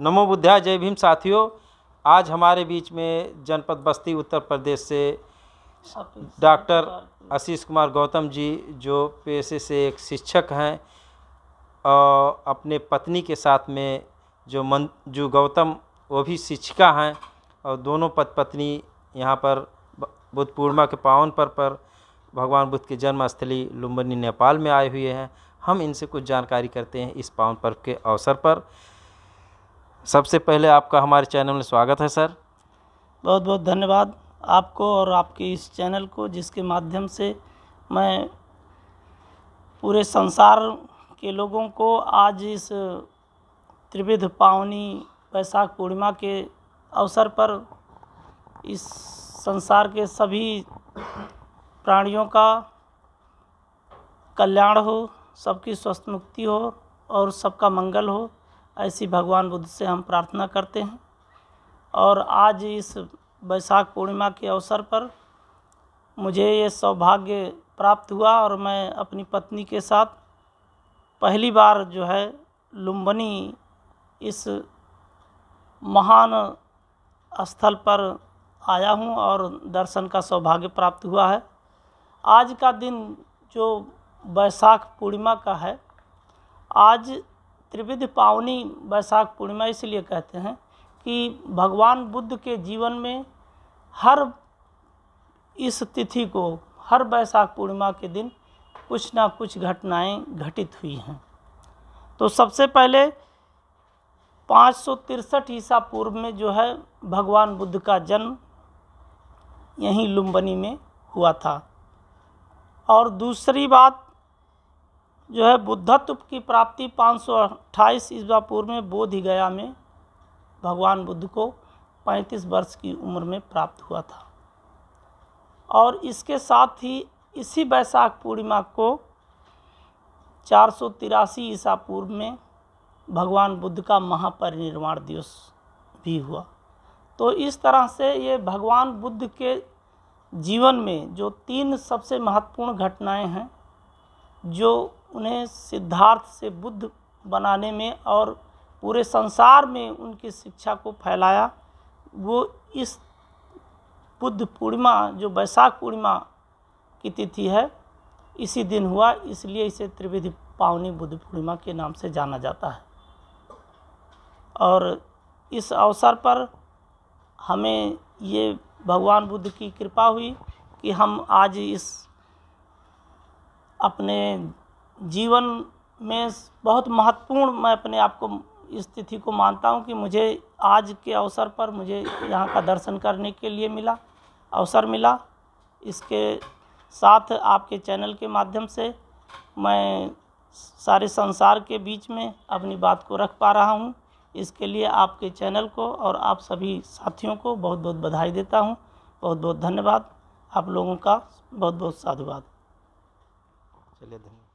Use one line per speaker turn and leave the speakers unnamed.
नमो बुद्धा जय भीम साथियों आज हमारे बीच में जनपद बस्ती उत्तर प्रदेश से डॉक्टर आशीष कुमार गौतम जी जो पेशे से एक शिक्षक हैं और अपने पत्नी के साथ में जो मन जो गौतम वो भी शिक्षिका हैं और दोनों पत पत्नी यहाँ पर बुद्ध पूर्णिमा के पावन पर पर भगवान बुद्ध के जन्मस्थली लुम्बनी नेपाल में आए हुए हैं हम इनसे कुछ जानकारी करते हैं इस पावन पर्व के अवसर पर सबसे पहले आपका हमारे चैनल में स्वागत है सर बहुत बहुत धन्यवाद
आपको और आपके इस चैनल को जिसके माध्यम से मैं पूरे संसार के लोगों को आज इस त्रिविध पावनी वैशाख पूर्णिमा के अवसर पर इस संसार के सभी प्राणियों का कल्याण हो सबकी स्वस्थ मुक्ति हो और सबका मंगल हो ऐसी भगवान बुद्ध से हम प्रार्थना करते हैं और आज इस वैशाख पूर्णिमा के अवसर पर मुझे ये सौभाग्य प्राप्त हुआ और मैं अपनी पत्नी के साथ पहली बार जो है लुम्बनी इस महान स्थल पर आया हूँ और दर्शन का सौभाग्य प्राप्त हुआ है आज का दिन जो वैशाख पूर्णिमा का है आज त्रिविध पावनी वैशाख पूर्णिमा इसलिए कहते हैं कि भगवान बुद्ध के जीवन में हर इस तिथि को हर वैशाख पूर्णिमा के दिन कुछ ना कुछ घटनाएं घटित हुई हैं तो सबसे पहले पाँच सौ तिरसठ ईसा पूर्व में जो है भगवान बुद्ध का जन्म यहीं लुम्बनी में हुआ था और दूसरी बात जो है बुद्धत्व की प्राप्ति 528 सौ अट्ठाईस ईस्वा पूर्व में बोध गया में भगवान बुद्ध को 35 वर्ष की उम्र में प्राप्त हुआ था और इसके साथ ही इसी बैसाख पूर्णिमा को चार सौ तिरासी ईसा पूर्व में भगवान बुद्ध का महापरिनिर्वाण दिवस भी हुआ तो इस तरह से ये भगवान बुद्ध के जीवन में जो तीन सबसे महत्वपूर्ण घटनाएं हैं जो उन्हें सिद्धार्थ से बुद्ध बनाने में और पूरे संसार में उनकी शिक्षा को फैलाया वो इस बुद्ध पूर्णिमा जो वैशाख पूर्णिमा की तिथि है इसी दिन हुआ इसलिए इसे त्रिविधि पावनी बुद्ध पूर्णिमा के नाम से जाना जाता है और इस अवसर पर हमें ये भगवान बुद्ध की कृपा हुई कि हम आज इस अपने जीवन में बहुत महत्वपूर्ण मैं अपने आप को इस तिथि को मानता हूँ कि मुझे आज के अवसर पर मुझे यहाँ का दर्शन करने के लिए मिला अवसर मिला इसके साथ आपके चैनल के माध्यम से मैं सारे संसार के बीच में अपनी बात को रख पा रहा हूँ इसके लिए आपके चैनल को और आप सभी साथियों को बहुत बहुत बधाई देता हूँ बहुत बहुत धन्यवाद आप लोगों का बहुत बहुत साधुवाद
चलिए धन्यवाद